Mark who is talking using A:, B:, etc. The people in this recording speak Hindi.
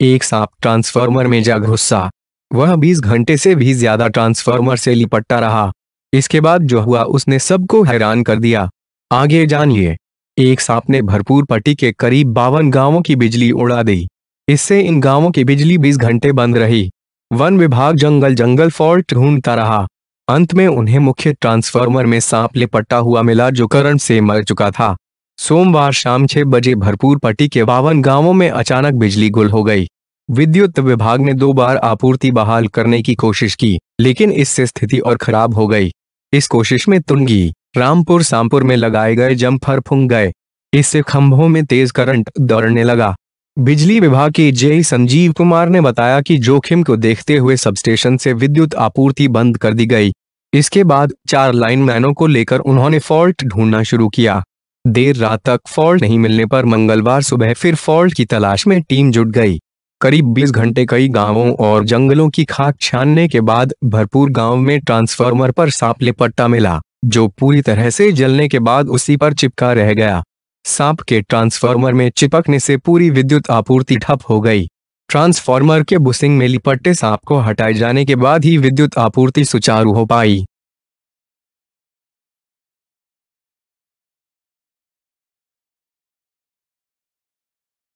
A: एक सांप ट्रांसफार्मर में जा घुसा वह 20 घंटे से भी ज्यादा ट्रांसफार्मर से लिपटता रहा इसके बाद जो हुआ उसने सबको हैरान कर दिया आगे जानिए एक सांप ने भरपूर पट्टी के करीब बावन गांवों की बिजली उड़ा दी इससे इन गांवों की बिजली 20 घंटे बंद रही वन विभाग जंगल जंगल फॉल्ट ढूंढता रहा अंत में उन्हें मुख्य ट्रांसफार्मर में सांप लिपटा हुआ मिला जो करंट से मर चुका था सोमवार शाम छह बजे भरपूर पट्टी के बावन गांवों में अचानक बिजली गुल हो गई विद्युत विभाग ने दो बार आपूर्ति बहाल करने की कोशिश की लेकिन इससे स्थिति और खराब हो गई इस कोशिश में तुंगी रामपुर सामपुर में लगाए गए जम्फर फूंग गए इससे खंभों में तेज करंट दौड़ने लगा बिजली विभाग के जेई संजीव कुमार ने बताया कि जोखिम को देखते हुए सबस्टेशन से विद्युत आपूर्ति बंद कर दी गई इसके बाद चार लाइन मैनों को लेकर उन्होंने फॉल्ट ढूंढना शुरू किया देर रात तक फॉल्ट नहीं मिलने पर मंगलवार सुबह फिर फॉल्ट की तलाश में टीम जुट गई करीब 20 घंटे कई गांवों और जंगलों की खाक छानने के बाद भरपूर गांव में ट्रांसफार्मर पर सांप लिपट्टा मिला जो पूरी तरह से जलने के बाद उसी पर चिपका रह गया सांप के ट्रांसफार्मर में चिपकने से पूरी विद्युत आपूर्ति ठप हो गई ट्रांसफार्मर के बुसिंग में लिपट्टे सांप को हटाए जाने के बाद ही विद्युत आपूर्ति सुचारू हो पाई